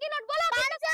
কি নোট বলো